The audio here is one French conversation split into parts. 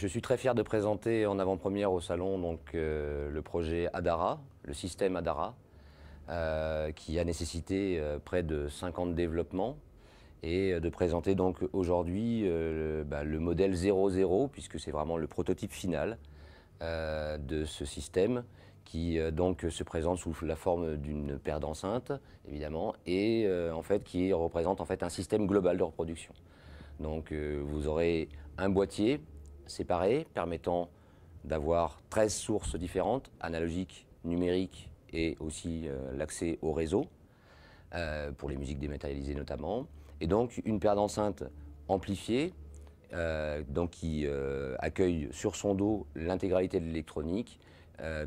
Je suis très fier de présenter en avant-première au salon donc, euh, le projet Adara, le système Adara, euh, qui a nécessité euh, près de 50 développements et de présenter donc aujourd'hui le, bah, le, modèle 00 puisque c'est vraiment le prototype final de ce système qui donc se présente sous la forme d'une paire d'enceintes évidemment et en fait qui représente en fait un système global de reproduction. Donc vous aurez un boîtier séparés, permettant d'avoir 13 sources différentes, analogiques, numériques et aussi euh, l'accès au réseau, euh, pour les musiques dématérialisées notamment. Et donc une paire d'enceintes amplifiées, euh, donc qui accueille sur son dos l'intégralité de l'électronique,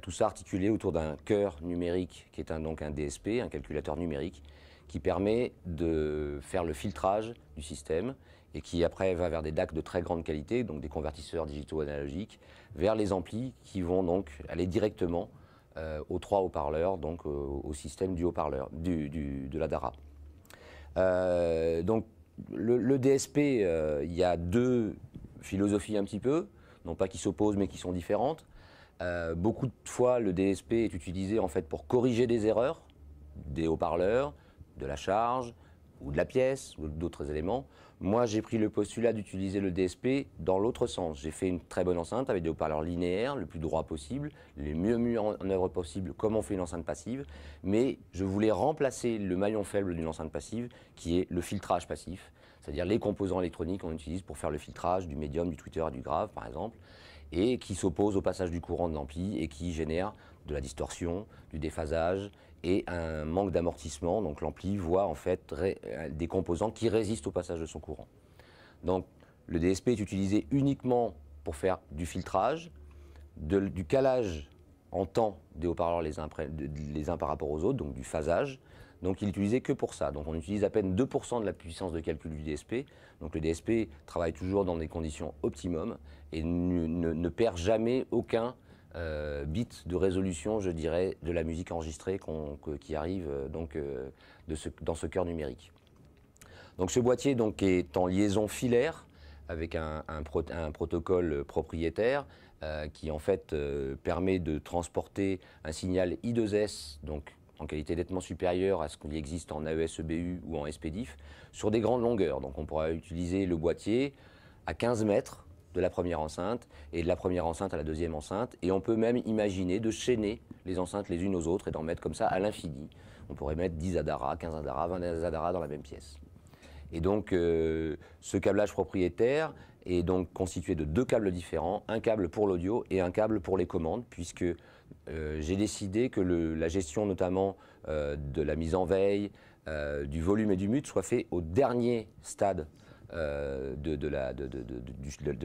tout ça articulé autour d'un cœur numérique qui est donc un DSP, un calculateur numérique, qui permet de faire le filtrage du système et qui après va vers des DAC de très grande qualité, donc des convertisseurs digitaux analogiques, vers les amplis qui vont donc aller directement euh, aux trois haut-parleurs, donc euh, au système du haut-parleur, de la DARA. Euh, donc le, le DSP, il y a deux philosophies un petit peu, non pas qui s'opposent mais qui sont différentes. beaucoup de fois, le DSP est utilisé en fait pour corriger des erreurs, des haut-parleurs, de la charge ou de la pièce ou d'autres éléments, moi, j'ai pris le postulat d'utiliser le DSP dans l'autre sens. J'ai fait une très bonne enceinte avec des haut-parleurs linéaires, le plus droit possible, les mieux mis en œuvre possible, comme on fait une enceinte passive. Mais je voulais remplacer le maillon faible d'une enceinte passive, qui est le filtrage passif, c'est-à-dire les composants électroniques qu'on utilise pour faire le filtrage du médium, du Twitter, du grave, par exemple, et qui s'opposent au passage du courant de l'ampli et qui génèrent de la distorsion, du déphasage et un manque d'amortissement. Donc l'ampli voit en fait euh, des composants qui résistent au passage de son courant. Donc le DSP est utilisé uniquement pour faire du filtrage, du calage en temps des haut-parleurs les, uns par rapport aux autres, donc du phasage. Donc il est utilisé que pour ça. Donc on utilise à peine 2% de la puissance de calcul du DSP. Donc le DSP travaille toujours dans des conditions optimum et ne perd jamais aucun euh, bits de résolution, je dirais, de la musique enregistrée qui arrive euh, donc, euh, dans ce cœur numérique. Donc ce boîtier donc, est en liaison filaire avec un, protocole propriétaire qui en fait permet de transporter un signal I2S, donc en qualité nettement supérieure à ce qu'il existe en AES-EBU ou en SPDIF, sur des grandes longueurs. Donc on pourra utiliser le boîtier à 15 mètres de la première enceinte et de la première enceinte à la deuxième enceinte. Et on peut même imaginer de chaîner les enceintes les unes aux autres et d'en mettre comme ça à l'infini. On pourrait mettre 10 Adara, 15 Adara, 20 Adara dans la même pièce. Et donc, euh, ce câblage propriétaire est donc constitué de deux câbles différents, un câble pour l'audio et un câble pour les commandes, puisque euh, j'ai décidé que la gestion notamment euh, de la mise en veille, du volume et du mute soit faite au dernier stade euh, de,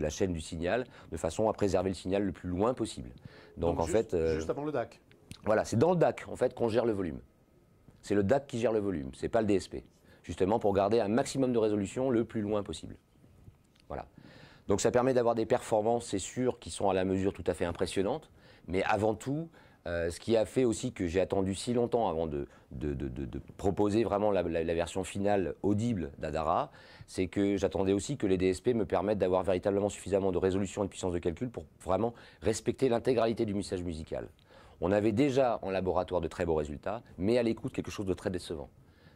la, chaîne du signal, de façon à préserver le signal le plus loin possible. Donc, en fait... Euh, juste avant le DAC. Voilà, c'est dans le DAC, en fait, qu'on gère le volume. C'est le DAC qui gère le volume, c'est pas le DSP. Justement pour garder un maximum de résolution le plus loin possible. Voilà. Donc ça permet d'avoir des performances, c'est sûr, qui sont à la mesure tout à fait impressionnantes, mais avant tout, euh, ce qui a fait aussi que j'ai attendu si longtemps avant de, proposer vraiment la, version finale audible d'Adara, c'est que j'attendais aussi que les DSP me permettent d'avoir véritablement suffisamment de résolution et de puissance de calcul pour vraiment respecter l'intégralité du message musical. On avait déjà en laboratoire de très beaux résultats, mais à l'écoute quelque chose de très décevant.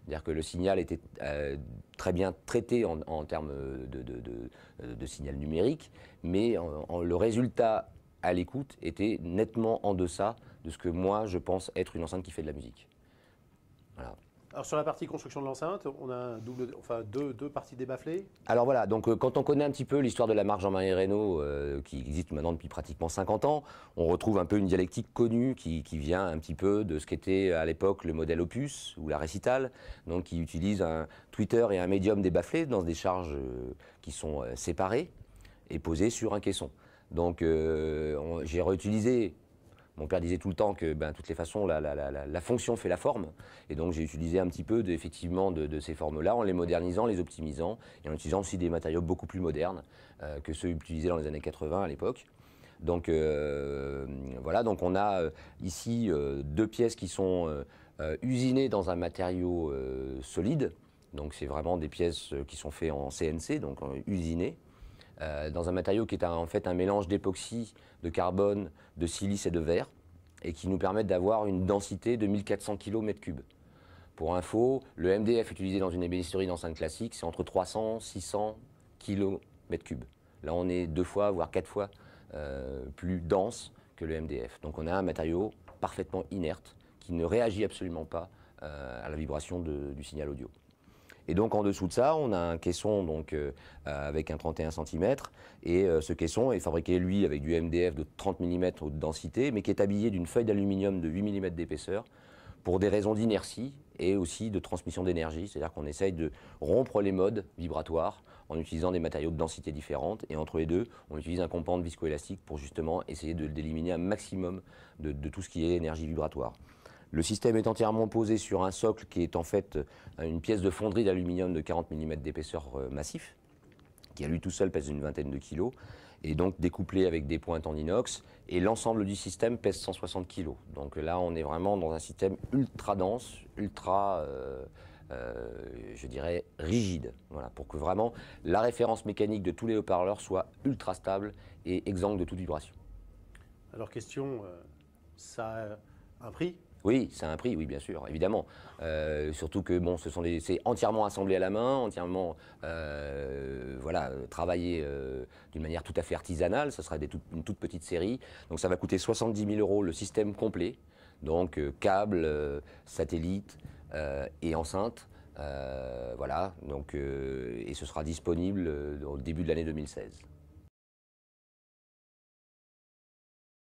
C'est-à-dire que le signal était euh, très bien traité en, termes de, signal numérique, mais le résultat à l'écoute était nettement en deçà de ce que moi je pense être une enceinte qui fait de la musique. Alors sur la partie construction de l'enceinte, on a deux, parties débafflées Alors voilà, donc euh, quand on connaît un petit peu l'histoire de la marque Jean-Marie Reynaud, euh, qui existe maintenant depuis pratiquement 50 ans, on retrouve un peu une dialectique connue qui, vient un petit peu de ce qu'était à l'époque le modèle Opus ou la récitale, donc qui utilise un Twitter et un médium débafflé dans des charges euh, qui sont séparées et posées sur un caisson. Donc euh, j'ai réutilisé. Mon père disait tout le temps que, ben, toutes les façons, la, fonction fait la forme. Et donc j'ai utilisé un petit peu, de, effectivement, de, ces formes-là, en les modernisant, les optimisant, et en utilisant aussi des matériaux beaucoup plus modernes euh, que ceux utilisés dans les années 80 à l'époque. Donc euh, voilà, donc on a ici deux pièces qui sont usinées dans un matériau solide. Donc c'est vraiment des pièces qui sont faites en CNC, donc usinées. Euh, dans un matériau qui est en fait un mélange d'époxy, de carbone, de silice et de verre, et qui nous permet d'avoir une densité de 1400 kg Pour info, le MDF utilisé dans une ébénisterie d'enceinte classique, c'est entre 300 et 600 kg Là, on est deux fois, voire quatre fois euh, plus dense que le MDF. Donc on a un matériau parfaitement inerte qui ne réagit absolument pas euh, à la vibration du signal audio. Et donc en dessous de ça, on a un caisson euh, euh, avec un 31 cm. Et euh, ce caisson est fabriqué, lui, avec du MDF de 30 mm de densité, mais qui est habillé d'une feuille d'aluminium de 8 mm d'épaisseur pour des raisons d'inertie et aussi de transmission d'énergie. C'est-à-dire qu'on essaye de rompre les modes vibratoires en utilisant des matériaux de densité différente. Et entre les deux, on utilise un compound viscoélastique pour justement essayer d'éliminer un maximum de tout ce qui est énergie vibratoire. Le système est entièrement posé sur un socle qui est en fait euh, une pièce de fonderie d'aluminium de 40 mm d'épaisseur euh, massif, qui à lui tout seul pèse une vingtaine de kilos, et donc découplé avec des pointes en inox, et l'ensemble du système pèse 160 kilos. Donc là, on est vraiment dans un système ultra dense, ultra... Euh, je dirais, rigide. Voilà, pour que vraiment la référence mécanique de tous les haut-parleurs soit ultra stable et exempte de toute vibration. Alors question, ça a un prix oui, c'est un prix, oui, bien sûr, évidemment. Euh, surtout que bon, ce sont c'est entièrement assemblé à la main, entièrement euh, voilà, travaillé euh, d'une manière tout à fait artisanale. Ce sera une toute petite série. Donc ça va coûter 70 000 euros le système complet. Donc câble, satellite et enceinte. voilà, donc, et ce sera disponible au début de l'année 2016.